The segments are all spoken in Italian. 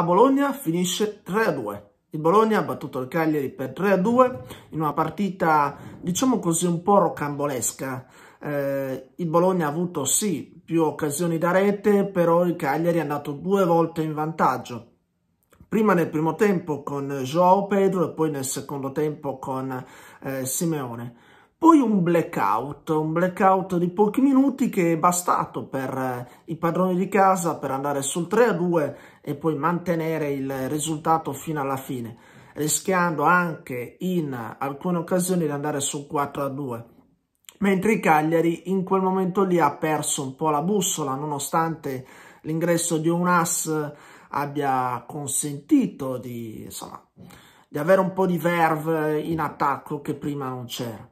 a Bologna finisce 3-2. Il Bologna ha battuto il Cagliari per 3-2 in una partita, diciamo così, un po' rocambolesca. Eh, il Bologna ha avuto sì più occasioni da rete, però il Cagliari è andato due volte in vantaggio. Prima nel primo tempo con Joao Pedro e poi nel secondo tempo con eh, Simeone. Poi un blackout, un blackout di pochi minuti che è bastato per eh, i padroni di casa per andare sul 3-2 e poi mantenere il risultato fino alla fine, rischiando anche in alcune occasioni di andare sul 4-2. Mentre il Cagliari in quel momento lì ha perso un po' la bussola, nonostante l'ingresso di un as abbia consentito di, insomma, di avere un po' di verve in attacco che prima non c'era.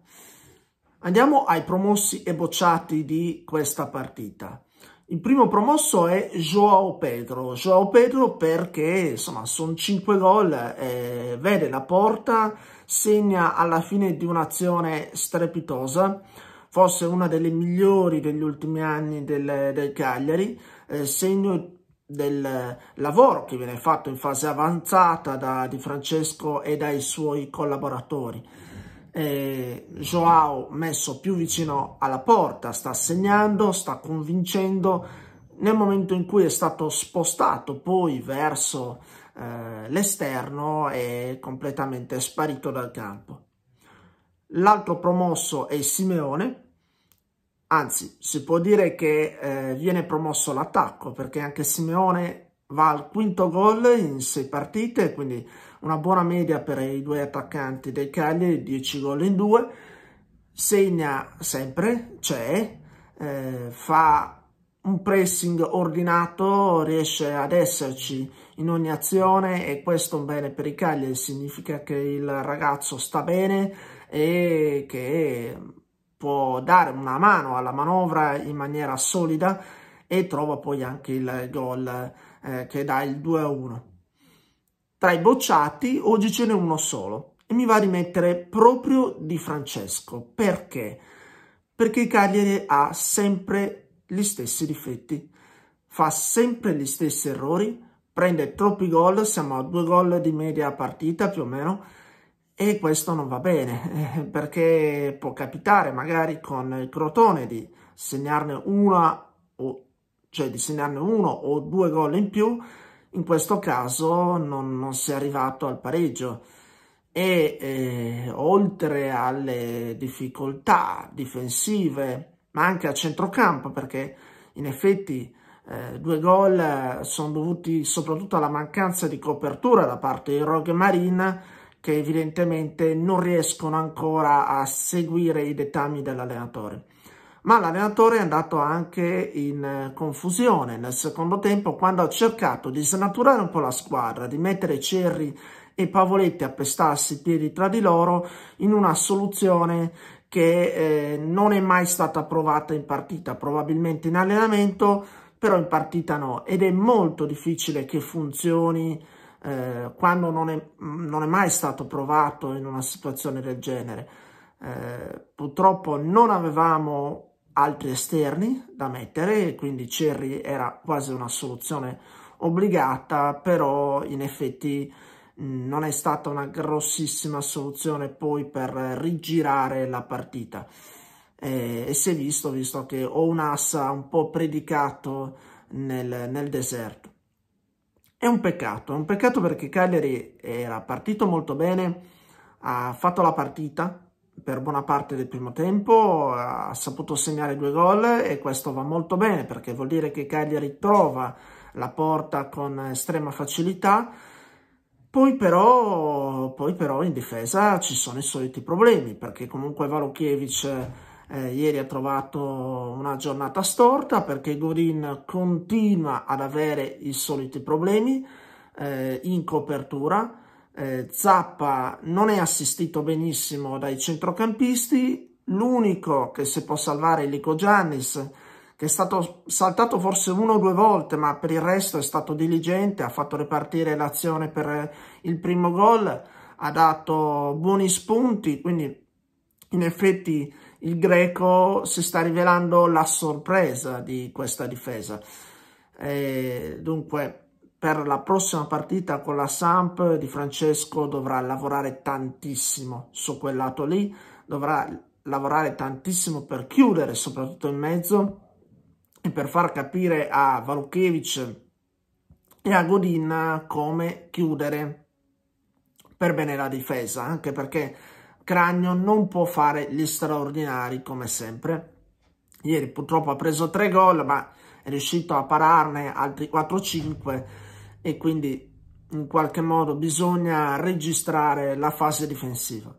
Andiamo ai promossi e bocciati di questa partita. Il primo promosso è Joao Pedro. Joao Pedro perché, insomma, sono 5 gol, eh, vede la porta, segna alla fine di un'azione strepitosa, forse una delle migliori degli ultimi anni del, del Cagliari, eh, segno del lavoro che viene fatto in fase avanzata da Di Francesco e dai suoi collaboratori eh, Joao messo più vicino alla porta, sta segnando, sta convincendo. Nel momento in cui è stato spostato poi verso eh, l'esterno è completamente sparito dal campo. L'altro promosso è Simeone, anzi si può dire che eh, viene promosso l'attacco perché anche Simeone va al quinto gol in sei partite, quindi una buona media per i due attaccanti dei Cagliari, 10 gol in due, segna sempre, c'è, eh, fa un pressing ordinato, riesce ad esserci in ogni azione e questo è un bene per i Cagliari, significa che il ragazzo sta bene e che può dare una mano alla manovra in maniera solida e trova poi anche il gol eh, che dà il 2 a 1. Tra i bocciati oggi ce n'è uno solo e mi va a rimettere proprio Di Francesco. Perché? Perché Cagliari ha sempre gli stessi difetti, fa sempre gli stessi errori, prende troppi gol, siamo a due gol di media partita più o meno, e questo non va bene, eh, perché può capitare magari con il Crotone di segnarne una o cioè di segnarne uno o due gol in più, in questo caso non, non si è arrivato al pareggio. E eh, oltre alle difficoltà difensive, ma anche a centrocampo, perché in effetti eh, due gol eh, sono dovuti soprattutto alla mancanza di copertura da parte di Rogue Marina, che evidentemente non riescono ancora a seguire i dettami dell'allenatore ma l'allenatore è andato anche in eh, confusione nel secondo tempo quando ha cercato di snaturare un po' la squadra, di mettere Cerri e Pavoletti a pestarsi i piedi tra di loro in una soluzione che eh, non è mai stata provata in partita, probabilmente in allenamento, però in partita no, ed è molto difficile che funzioni eh, quando non è, non è mai stato provato in una situazione del genere. Eh, purtroppo non avevamo altri esterni da mettere, quindi Cherry era quasi una soluzione obbligata, però in effetti mm, non è stata una grossissima soluzione poi per rigirare la partita. E, eh, e si è visto, visto che Ounas ha un po' predicato nel, nel deserto. È un peccato, è un peccato perché Cagliari era partito molto bene, ha fatto la partita, per buona parte del primo tempo, ha saputo segnare due gol e questo va molto bene perché vuol dire che Cagliari trova la porta con estrema facilità. Poi però, poi però in difesa ci sono i soliti problemi perché comunque Valukiewicz eh, ieri ha trovato una giornata storta perché Godin continua ad avere i soliti problemi eh, in copertura eh, Zappa non è assistito benissimo dai centrocampisti, l'unico che si può salvare è Lico Giannis, che è stato saltato forse uno o due volte, ma per il resto è stato diligente, ha fatto ripartire l'azione per il primo gol, ha dato buoni spunti, quindi in effetti il greco si sta rivelando la sorpresa di questa difesa. E eh, dunque, per la prossima partita con la Samp Di Francesco dovrà lavorare tantissimo su quel lato lì, dovrà lavorare tantissimo per chiudere soprattutto in mezzo e per far capire a Valukiewicz e a Godin come chiudere per bene la difesa, anche perché Cragno non può fare gli straordinari come sempre. Ieri purtroppo ha preso tre gol, ma è riuscito a pararne altri 4-5 e quindi in qualche modo bisogna registrare la fase difensiva.